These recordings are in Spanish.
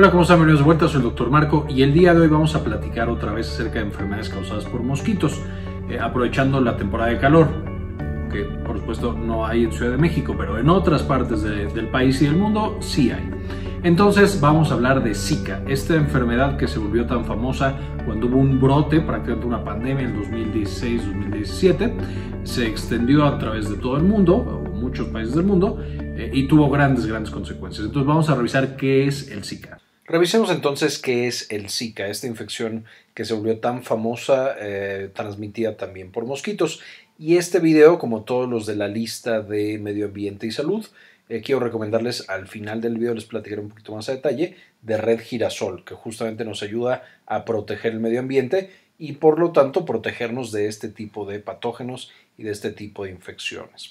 Hola, ¿cómo están? Bienvenidos de vuelta, soy el Dr. Marco y el día de hoy vamos a platicar otra vez acerca de enfermedades causadas por mosquitos, eh, aprovechando la temporada de calor, que por supuesto no hay en Ciudad de México, pero en otras partes del país y del mundo sí hay. Entonces vamos a hablar de Zika, esta enfermedad que se volvió tan famosa cuando hubo un brote, prácticamente una pandemia en 2016-2017, se extendió a través de todo el mundo, muchos países del mundo, eh, y tuvo grandes, grandes consecuencias. Entonces vamos a revisar qué es el Zika. Revisemos entonces qué es el Zika, esta infección que se volvió tan famosa, eh, transmitida también por mosquitos. Y este video, como todos los de la lista de medio ambiente y salud, eh, quiero recomendarles al final del video, les platicaré un poquito más a detalle, de Red Girasol, que justamente nos ayuda a proteger el medio ambiente y por lo tanto protegernos de este tipo de patógenos y de este tipo de infecciones.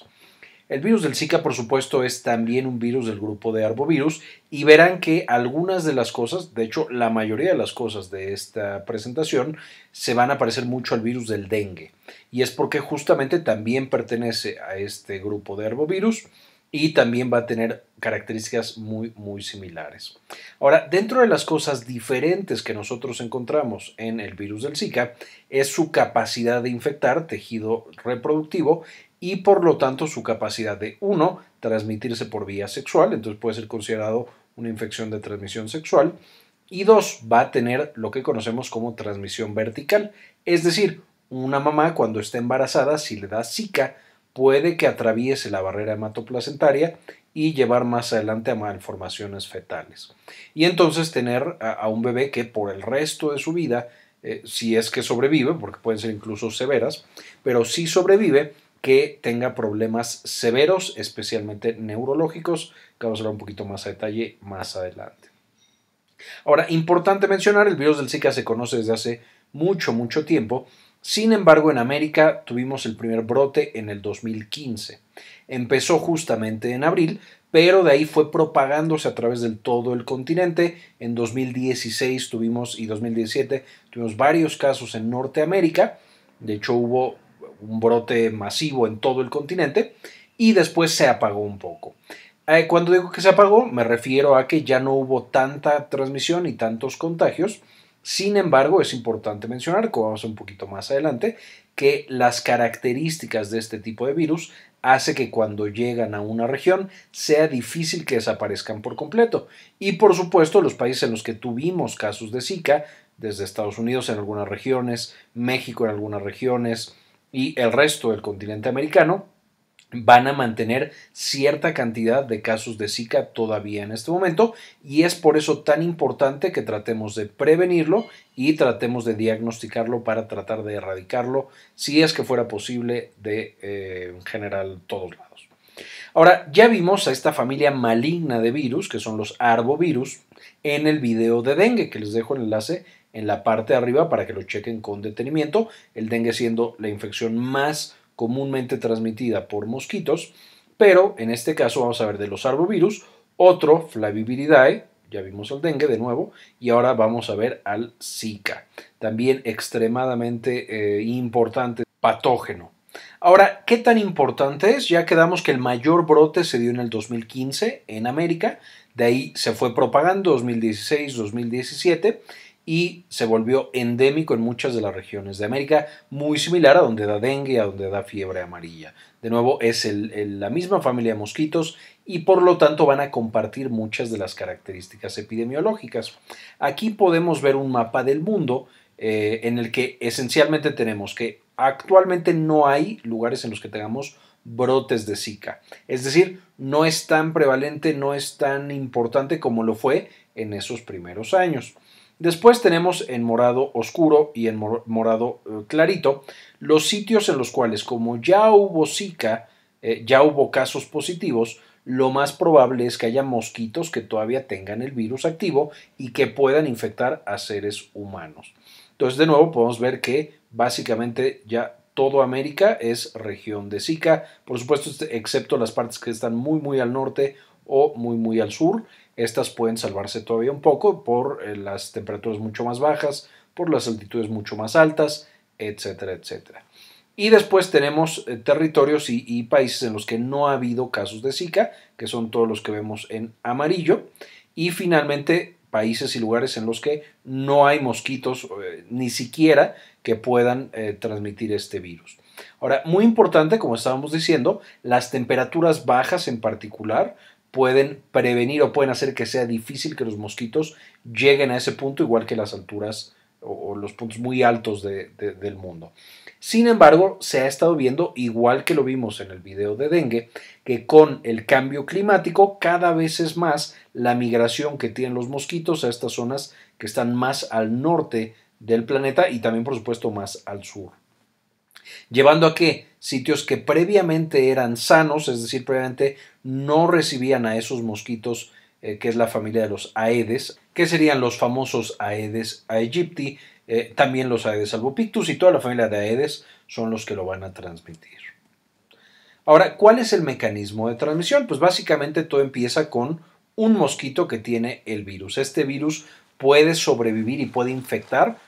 El virus del Zika, por supuesto, es también un virus del grupo de arbovirus y verán que algunas de las cosas, de hecho la mayoría de las cosas de esta presentación, se van a parecer mucho al virus del dengue. Y es porque justamente también pertenece a este grupo de arbovirus y también va a tener características muy muy similares. Ahora, dentro de las cosas diferentes que nosotros encontramos en el virus del Zika es su capacidad de infectar tejido reproductivo y por lo tanto su capacidad de, uno, transmitirse por vía sexual, entonces puede ser considerado una infección de transmisión sexual, y dos, va a tener lo que conocemos como transmisión vertical, es decir, una mamá cuando está embarazada, si le da zika, puede que atraviese la barrera hematoplacentaria y llevar más adelante a malformaciones fetales. Y entonces tener a un bebé que por el resto de su vida, eh, si es que sobrevive, porque pueden ser incluso severas, pero si sobrevive, que tenga problemas severos, especialmente neurológicos, que vamos a hablar un poquito más a detalle más adelante. Ahora, importante mencionar, el virus del Zika se conoce desde hace mucho, mucho tiempo. Sin embargo, en América tuvimos el primer brote en el 2015. Empezó justamente en abril, pero de ahí fue propagándose a través de todo el continente. En 2016 tuvimos y 2017 tuvimos varios casos en Norteamérica. De hecho, hubo un brote masivo en todo el continente y después se apagó un poco. Eh, cuando digo que se apagó, me refiero a que ya no hubo tanta transmisión y tantos contagios. Sin embargo, es importante mencionar, como vamos un poquito más adelante, que las características de este tipo de virus hace que cuando llegan a una región sea difícil que desaparezcan por completo. Y por supuesto, los países en los que tuvimos casos de Zika, desde Estados Unidos en algunas regiones, México en algunas regiones, y el resto del continente americano van a mantener cierta cantidad de casos de Zika todavía en este momento y es por eso tan importante que tratemos de prevenirlo y tratemos de diagnosticarlo para tratar de erradicarlo si es que fuera posible de eh, en general todos lados. Ahora, ya vimos a esta familia maligna de virus, que son los arbovirus, en el video de dengue, que les dejo el enlace en la parte de arriba para que lo chequen con detenimiento, el dengue siendo la infección más comúnmente transmitida por mosquitos, pero en este caso vamos a ver de los arbovirus, otro flaviviridae, ya vimos al dengue de nuevo, y ahora vamos a ver al Zika, también extremadamente eh, importante patógeno. Ahora, ¿qué tan importante es? Ya quedamos que el mayor brote se dio en el 2015 en América, de ahí se fue propagando 2016-2017 y se volvió endémico en muchas de las regiones de América, muy similar a donde da dengue, a donde da fiebre amarilla. De nuevo, es la misma familia de mosquitos y por lo tanto van a compartir muchas de las características epidemiológicas. Aquí podemos ver un mapa del mundo eh, en el que esencialmente tenemos que actualmente no hay lugares en los que tengamos brotes de Zika. Es decir, no es tan prevalente, no es tan importante como lo fue en esos primeros años. Después tenemos en morado oscuro y en morado eh, clarito los sitios en los cuales como ya hubo Zika, eh, ya hubo casos positivos, lo más probable es que haya mosquitos que todavía tengan el virus activo y que puedan infectar a seres humanos. Entonces, de nuevo, podemos ver que básicamente ya todo América es región de Zika, por supuesto, este, excepto las partes que están muy, muy al norte o muy, muy al sur. Estas pueden salvarse todavía un poco por eh, las temperaturas mucho más bajas, por las altitudes mucho más altas, etcétera, etcétera. Y después tenemos eh, territorios y, países en los que no ha habido casos de Zika, que son todos los que vemos en amarillo. Y finalmente países y lugares en los que no hay mosquitos eh, ni siquiera que puedan eh, transmitir este virus. Ahora, muy importante, como estábamos diciendo, las temperaturas bajas en particular pueden prevenir o pueden hacer que sea difícil que los mosquitos lleguen a ese punto, igual que las alturas o, los puntos muy altos del mundo. Sin embargo, se ha estado viendo, igual que lo vimos en el video de dengue, que con el cambio climático cada vez es más la migración que tienen los mosquitos a estas zonas que están más al norte del planeta y también, por supuesto, más al sur. Llevando a que sitios que previamente eran sanos, es decir, previamente no recibían a esos mosquitos eh, que es la familia de los Aedes, que serían los famosos Aedes aegypti, eh, también los Aedes albopictus y toda la familia de Aedes son los que lo van a transmitir. Ahora, ¿cuál es el mecanismo de transmisión? Pues básicamente todo empieza con un mosquito que tiene el virus. Este virus puede sobrevivir y puede infectar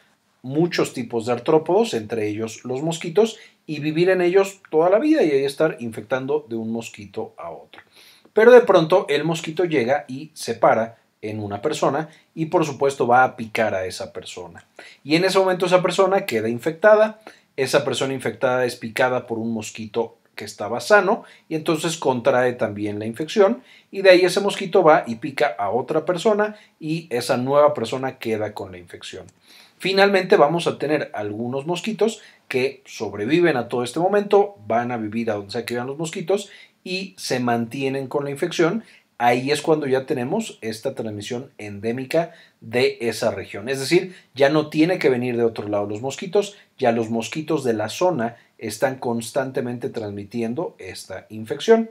muchos tipos de artrópodos, entre ellos los mosquitos, y vivir en ellos toda la vida y ahí estar infectando de un mosquito a otro. Pero de pronto el mosquito llega y se para en una persona y por supuesto va a picar a esa persona. Y en ese momento esa persona queda infectada, esa persona infectada es picada por un mosquito que estaba sano y entonces contrae también la infección y de ahí ese mosquito va y pica a otra persona y esa nueva persona queda con la infección. Finalmente vamos a tener algunos mosquitos que sobreviven a todo este momento, van a vivir a donde sea que los mosquitos y se mantienen con la infección. Ahí es cuando ya tenemos esta transmisión endémica de esa región. Es decir, ya no tiene que venir de otro lado los mosquitos, ya los mosquitos de la zona están constantemente transmitiendo esta infección.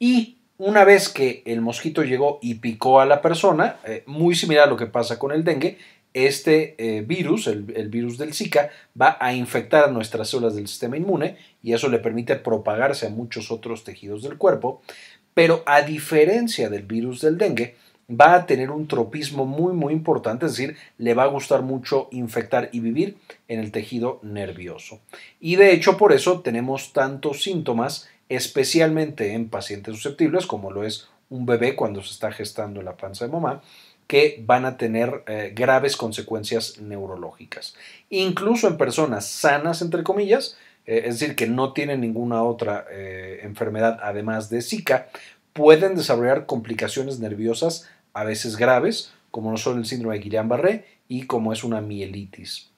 Y una vez que el mosquito llegó y picó a la persona, eh, muy similar a lo que pasa con el dengue, este eh, virus, el, virus del Zika, va a infectar a nuestras células del sistema inmune y eso le permite propagarse a muchos otros tejidos del cuerpo, pero a diferencia del virus del dengue, va a tener un tropismo muy muy importante, es decir, le va a gustar mucho infectar y vivir en el tejido nervioso. Y de hecho por eso tenemos tantos síntomas, especialmente en pacientes susceptibles, como lo es un bebé cuando se está gestando en la panza de mamá, que van a tener eh, graves consecuencias neurológicas. Incluso en personas sanas, entre comillas, eh, es decir, que no tienen ninguna otra eh, enfermedad además de Zika, pueden desarrollar complicaciones nerviosas a veces graves, como no son el síndrome de Guillain-Barré y como es una mielitis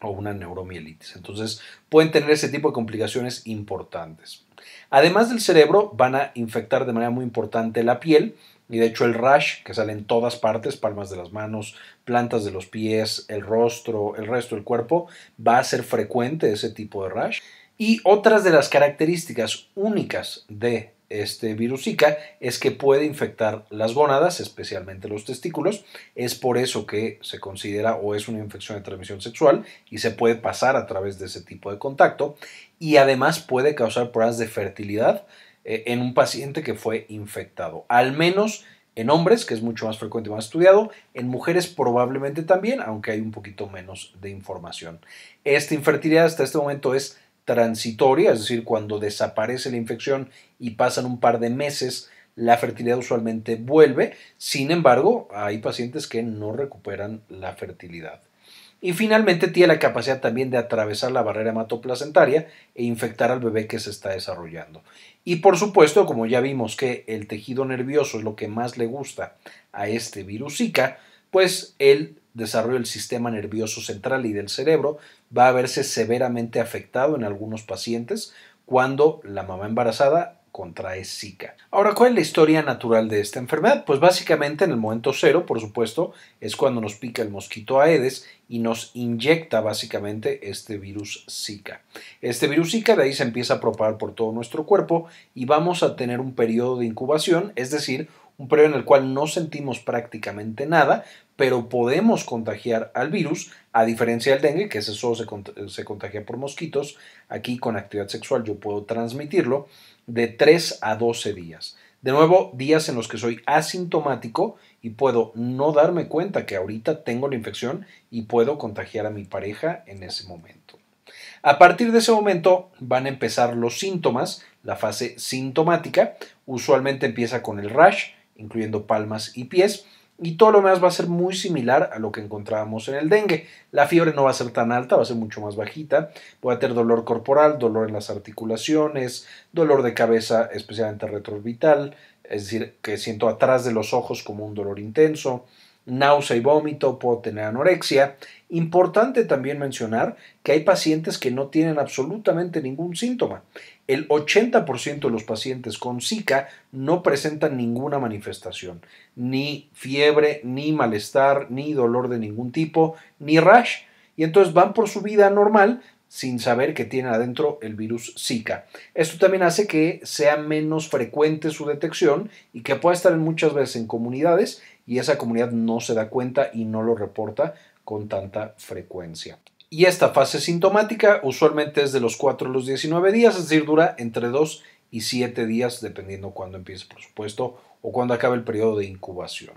o una neuromielitis. Entonces, pueden tener ese tipo de complicaciones importantes. Además del cerebro, van a infectar de manera muy importante la piel y de hecho el rash, que sale en todas partes, palmas de las manos, plantas de los pies, el rostro, el resto del cuerpo, va a ser frecuente ese tipo de rash. Y otras de las características únicas de este virus Zika es que puede infectar las gónadas, especialmente los testículos. Es por eso que se considera o es una infección de transmisión sexual y se puede pasar a través de ese tipo de contacto. Y además puede causar pruebas de fertilidad eh, en un paciente que fue infectado. Al menos en hombres, que es mucho más frecuente y más estudiado, en mujeres probablemente también, aunque hay un poquito menos de información. Esta infertilidad hasta este momento es transitoria, es decir, cuando desaparece la infección y pasan un par de meses, la fertilidad usualmente vuelve. Sin embargo, hay pacientes que no recuperan la fertilidad. Y finalmente tiene la capacidad también de atravesar la barrera hematoplacentaria e infectar al bebé que se está desarrollando. Y por supuesto, como ya vimos que el tejido nervioso es lo que más le gusta a este virus Zika, pues el desarrollo del sistema nervioso central y del cerebro va a verse severamente afectado en algunos pacientes cuando la mamá embarazada contrae Zika. Ahora, ¿cuál es la historia natural de esta enfermedad? Pues básicamente en el momento cero, por supuesto, es cuando nos pica el mosquito Aedes y nos inyecta básicamente este virus Zika. Este virus Zika de ahí se empieza a propagar por todo nuestro cuerpo y vamos a tener un periodo de incubación, es decir, un periodo en el cual no sentimos prácticamente nada, pero podemos contagiar al virus, a diferencia del dengue, que ese solo se, se contagia por mosquitos. Aquí con actividad sexual yo puedo transmitirlo de 3 a 12 días. De nuevo, días en los que soy asintomático y puedo no darme cuenta que ahorita tengo la infección y puedo contagiar a mi pareja en ese momento. A partir de ese momento van a empezar los síntomas, la fase sintomática. Usualmente empieza con el rash, incluyendo palmas y pies, y todo lo demás va a ser muy similar a lo que encontrábamos en el dengue. La fiebre no va a ser tan alta, va a ser mucho más bajita. Voy a tener dolor corporal, dolor en las articulaciones, dolor de cabeza, especialmente retroorbital, es decir, que siento atrás de los ojos como un dolor intenso náusea y vómito, puedo tener anorexia. Importante también mencionar que hay pacientes que no tienen absolutamente ningún síntoma. El 80% de los pacientes con Zika no presentan ninguna manifestación, ni fiebre, ni malestar, ni dolor de ningún tipo, ni rash. Y entonces van por su vida normal sin saber que tiene adentro el virus Zika. Esto también hace que sea menos frecuente su detección y que pueda estar muchas veces en comunidades y esa comunidad no se da cuenta y no lo reporta con tanta frecuencia. Y esta fase sintomática usualmente es de los 4 a los 19 días, es decir, dura entre 2 y 7 días, dependiendo cuándo empiece, por supuesto, o cuando acabe el periodo de incubación.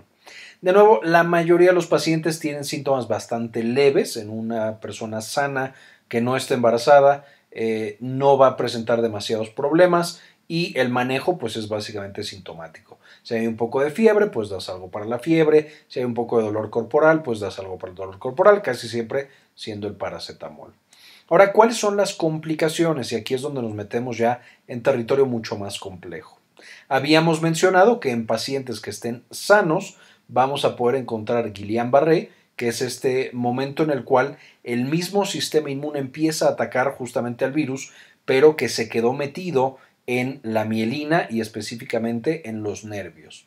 De nuevo, la mayoría de los pacientes tienen síntomas bastante leves. En una persona sana que no esté embarazada, eh, no va a presentar demasiados problemas y el manejo pues es básicamente sintomático. Si hay un poco de fiebre, pues das algo para la fiebre, si hay un poco de dolor corporal, pues das algo para el dolor corporal, casi siempre siendo el paracetamol. Ahora, ¿cuáles son las complicaciones? Y aquí es donde nos metemos ya en territorio mucho más complejo. Habíamos mencionado que en pacientes que estén sanos vamos a poder encontrar Guillain-Barré, que es este momento en el cual el mismo sistema inmune empieza a atacar justamente al virus, pero que se quedó metido en la mielina y específicamente en los nervios.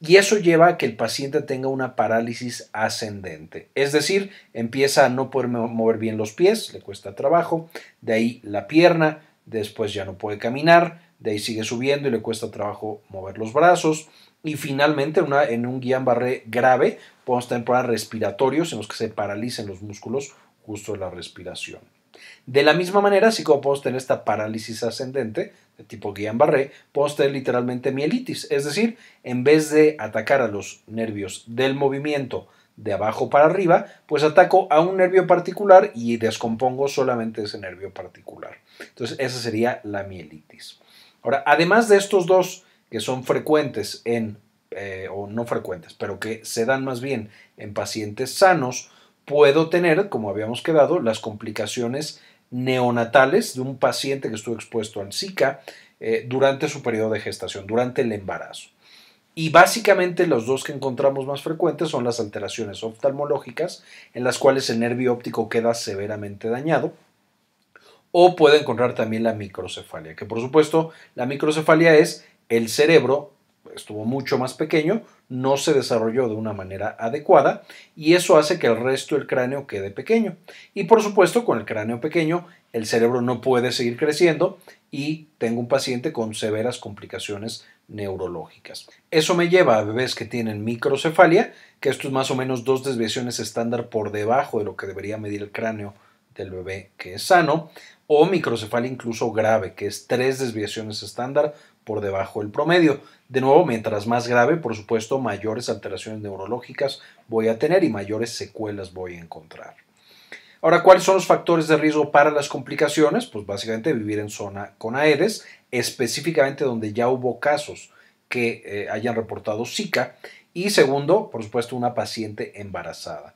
Y eso lleva a que el paciente tenga una parálisis ascendente, es decir, empieza a no poder mover bien los pies, le cuesta trabajo, de ahí la pierna, después ya no puede caminar, de ahí sigue subiendo y le cuesta trabajo mover los brazos, y finalmente, una, en un Guillain-Barré grave, podemos tener problemas respiratorios en los que se paralicen los músculos justo de la respiración. De la misma manera, así como podemos tener esta parálisis ascendente de tipo Guillain-Barré, podemos tener literalmente mielitis, es decir, en vez de atacar a los nervios del movimiento de abajo para arriba, pues ataco a un nervio particular y descompongo solamente ese nervio particular. Entonces, esa sería la mielitis. Ahora, además de estos dos que son frecuentes en, eh, o no frecuentes, pero que se dan más bien en pacientes sanos, puedo tener, como habíamos quedado, las complicaciones neonatales de un paciente que estuvo expuesto al Zika eh, durante su periodo de gestación, durante el embarazo. Y básicamente los dos que encontramos más frecuentes son las alteraciones oftalmológicas, en las cuales el nervio óptico queda severamente dañado, o puede encontrar también la microcefalia, que por supuesto la microcefalia es el cerebro estuvo mucho más pequeño, no se desarrolló de una manera adecuada y eso hace que el resto del cráneo quede pequeño. Y por supuesto, con el cráneo pequeño, el cerebro no puede seguir creciendo y tengo un paciente con severas complicaciones neurológicas. Eso me lleva a bebés que tienen microcefalia, que esto es más o menos dos desviaciones estándar por debajo de lo que debería medir el cráneo del bebé que es sano, o microcefalia incluso grave, que es tres desviaciones estándar por debajo del promedio. De nuevo, mientras más grave, por supuesto, mayores alteraciones neurológicas voy a tener y mayores secuelas voy a encontrar. Ahora, ¿cuáles son los factores de riesgo para las complicaciones? Pues básicamente vivir en zona con AEDES, específicamente donde ya hubo casos que eh, hayan reportado Zika. Y segundo, por supuesto, una paciente embarazada.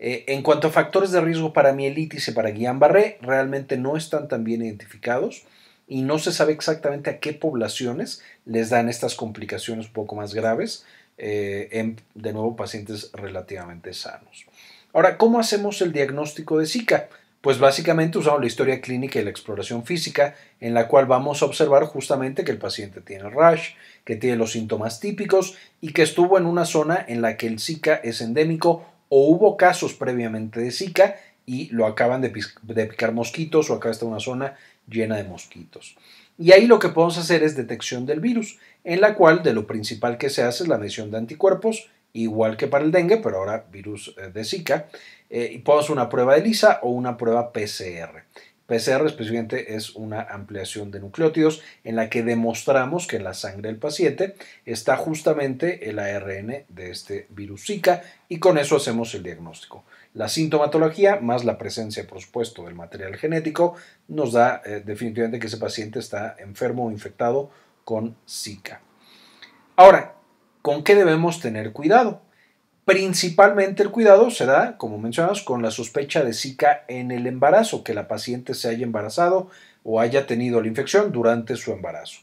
Eh, en cuanto a factores de riesgo para mielitis y para Guillain-Barré, realmente no están tan bien identificados y no se sabe exactamente a qué poblaciones les dan estas complicaciones un poco más graves eh, en, de nuevo, pacientes relativamente sanos. Ahora, ¿cómo hacemos el diagnóstico de Zika? Pues básicamente usamos la historia clínica y la exploración física, en la cual vamos a observar justamente que el paciente tiene rash, que tiene los síntomas típicos y que estuvo en una zona en la que el Zika es endémico o hubo casos previamente de Zika y lo acaban de, picar mosquitos o acá está una zona llena de mosquitos. Y ahí lo que podemos hacer es detección del virus, en la cual de lo principal que se hace es la medición de anticuerpos, igual que para el dengue, pero ahora virus eh, de Zika, eh, y podemos una prueba de lisa o una prueba PCR. PCR específicamente es una ampliación de nucleótidos en la que demostramos que en la sangre del paciente está justamente el ARN de este virus Zika y con eso hacemos el diagnóstico. La sintomatología más la presencia, por supuesto, del material genético nos da eh, definitivamente que ese paciente está enfermo o infectado con Zika. Ahora, ¿con qué debemos tener cuidado? Principalmente el cuidado se da, como mencionamos, con la sospecha de Zika en el embarazo, que la paciente se haya embarazado o haya tenido la infección durante su embarazo.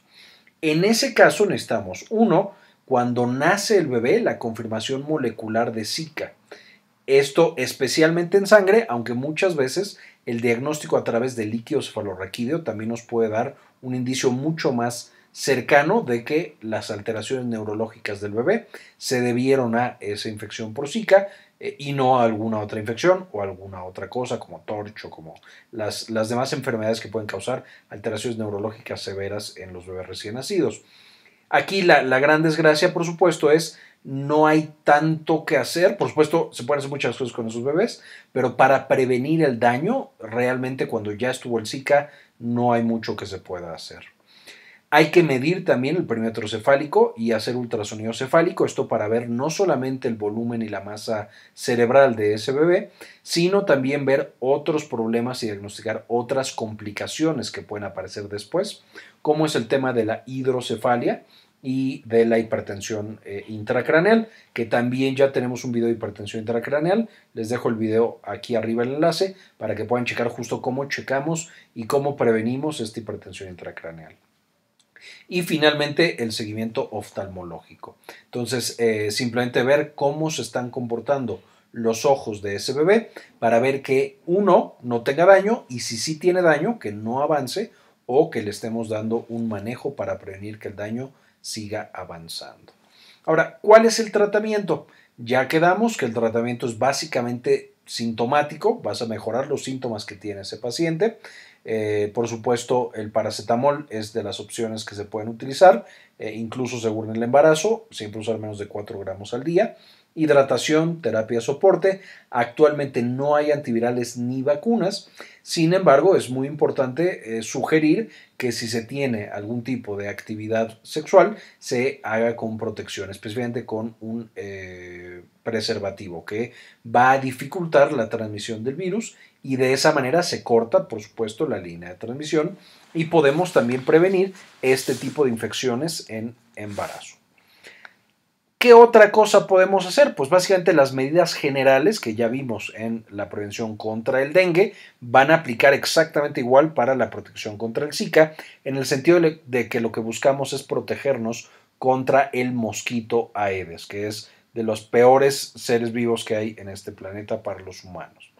En ese caso necesitamos, uno, cuando nace el bebé, la confirmación molecular de Zika. Esto especialmente en sangre, aunque muchas veces el diagnóstico a través de líquido cefalorraquídeo también nos puede dar un indicio mucho más cercano de que las alteraciones neurológicas del bebé se debieron a esa infección por Zika eh, y no a alguna otra infección o alguna otra cosa como torcho, como las, demás enfermedades que pueden causar alteraciones neurológicas severas en los bebés recién nacidos. Aquí la, la gran desgracia, por supuesto, es no hay tanto que hacer. Por supuesto, se pueden hacer muchas cosas con esos bebés, pero para prevenir el daño, realmente cuando ya estuvo el Zika, no hay mucho que se pueda hacer. Hay que medir también el perímetro cefálico y hacer ultrasonido cefálico, esto para ver no solamente el volumen y la masa cerebral de ese bebé, sino también ver otros problemas y diagnosticar otras complicaciones que pueden aparecer después, como es el tema de la hidrocefalia y de la hipertensión eh, intracraneal, que también ya tenemos un video de hipertensión intracraneal. Les dejo el video aquí arriba el enlace para que puedan checar justo cómo checamos y cómo prevenimos esta hipertensión intracraneal. Y finalmente el seguimiento oftalmológico. Entonces, eh, simplemente ver cómo se están comportando los ojos de ese bebé para ver que uno no tenga daño y si sí tiene daño, que no avance o que le estemos dando un manejo para prevenir que el daño siga avanzando. Ahora, ¿cuál es el tratamiento? Ya quedamos que el tratamiento es básicamente sintomático, vas a mejorar los síntomas que tiene ese paciente eh, por supuesto, el paracetamol es de las opciones que se pueden utilizar, eh, incluso según el embarazo, siempre usar menos de 4 gramos al día hidratación, terapia soporte. Actualmente no hay antivirales ni vacunas. Sin embargo, es muy importante eh, sugerir que si se tiene algún tipo de actividad sexual, se haga con protección, especialmente con un eh, preservativo que va a dificultar la transmisión del virus y de esa manera se corta, por supuesto, la línea de transmisión y podemos también prevenir este tipo de infecciones en embarazo. ¿Qué otra cosa podemos hacer? Pues básicamente las medidas generales que ya vimos en la prevención contra el dengue van a aplicar exactamente igual para la protección contra el Zika, en el sentido de que lo que buscamos es protegernos contra el mosquito Aedes, que es de los peores seres vivos que hay en este planeta para los humanos.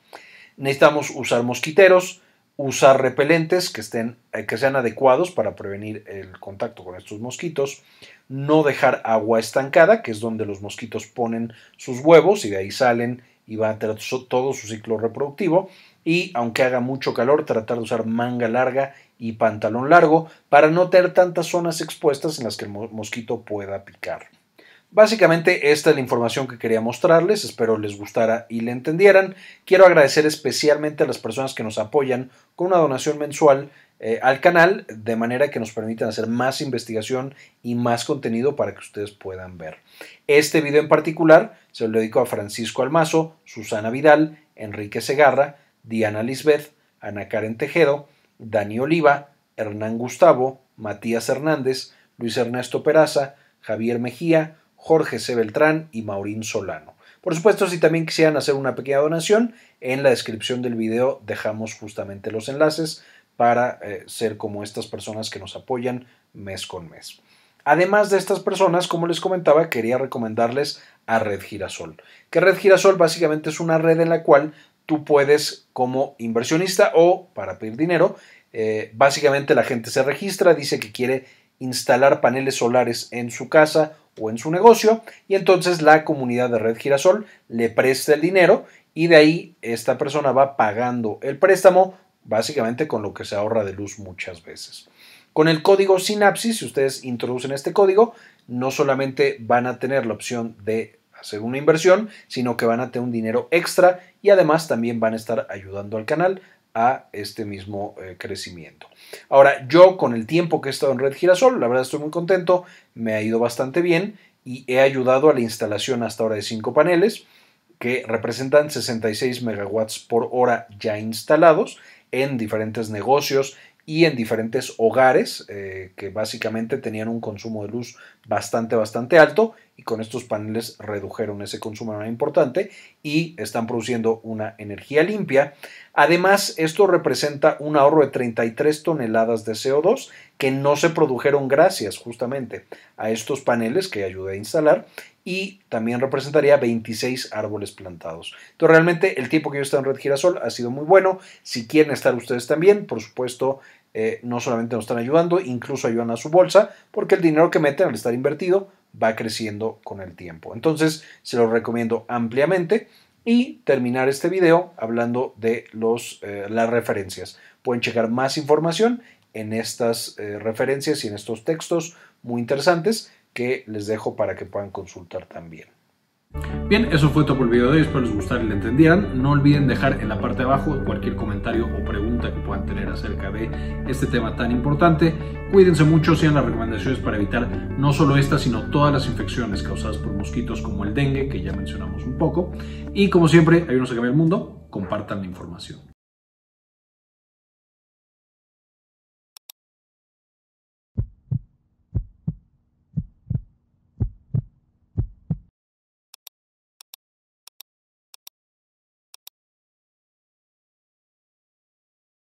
Necesitamos usar mosquiteros, usar repelentes que, estén, eh, que sean adecuados para prevenir el contacto con estos mosquitos, no dejar agua estancada, que es donde los mosquitos ponen sus huevos y de ahí salen y va a tener todo su ciclo reproductivo, y aunque haga mucho calor, tratar de usar manga larga y pantalón largo para no tener tantas zonas expuestas en las que el mosquito pueda picar. Básicamente esta es la información que quería mostrarles, espero les gustara y le entendieran. Quiero agradecer especialmente a las personas que nos apoyan con una donación mensual eh, al canal, de manera que nos permitan hacer más investigación y más contenido para que ustedes puedan ver. Este video en particular se lo dedico a Francisco Almazo, Susana Vidal, Enrique Segarra, Diana Lisbeth, Ana Karen Tejedo, Dani Oliva, Hernán Gustavo, Matías Hernández, Luis Ernesto Peraza, Javier Mejía, Jorge C. Beltrán y Maurín Solano. Por supuesto, si también quisieran hacer una pequeña donación, en la descripción del video dejamos justamente los enlaces para eh, ser como estas personas que nos apoyan mes con mes. Además de estas personas, como les comentaba, quería recomendarles a Red Girasol. Que Red Girasol básicamente es una red en la cual tú puedes como inversionista o para pedir dinero, eh, básicamente la gente se registra, dice que quiere instalar paneles solares en su casa o en su negocio y entonces la comunidad de Red Girasol le presta el dinero y de ahí esta persona va pagando el préstamo básicamente con lo que se ahorra de luz muchas veces. Con el código Sinapsis, si ustedes introducen este código, no solamente van a tener la opción de hacer una inversión, sino que van a tener un dinero extra y además también van a estar ayudando al canal a este mismo eh, crecimiento. Ahora, yo con el tiempo que he estado en Red Girasol, la verdad estoy muy contento, me ha ido bastante bien y he ayudado a la instalación hasta ahora de cinco paneles que representan 66 megawatts por hora ya instalados en diferentes negocios, y en diferentes hogares eh, que básicamente tenían un consumo de luz bastante, bastante alto y con estos paneles redujeron ese consumo de importante y están produciendo una energía limpia. Además, esto representa un ahorro de 33 toneladas de CO2 que no se produjeron gracias justamente a estos paneles que ayudé a instalar y también representaría 26 árboles plantados. Entonces, realmente el tiempo que yo he en Red Girasol ha sido muy bueno. Si quieren estar ustedes también, por supuesto, eh, no solamente nos están ayudando, incluso ayudan a su bolsa, porque el dinero que meten al estar invertido va creciendo con el tiempo. Entonces, se los recomiendo ampliamente y terminar este video hablando de los, eh, las referencias. Pueden checar más información en estas eh, referencias y en estos textos muy interesantes que les dejo para que puedan consultar también. Bien, eso fue todo por el video de hoy, espero les gustara y lo entendieran. No olviden dejar en la parte de abajo cualquier comentario o pregunta que puedan tener acerca de este tema tan importante. Cuídense mucho, sigan las recomendaciones para evitar no solo esta, sino todas las infecciones causadas por mosquitos como el dengue, que ya mencionamos un poco. Y como siempre, ayúdenos a cambiar el mundo, compartan la información.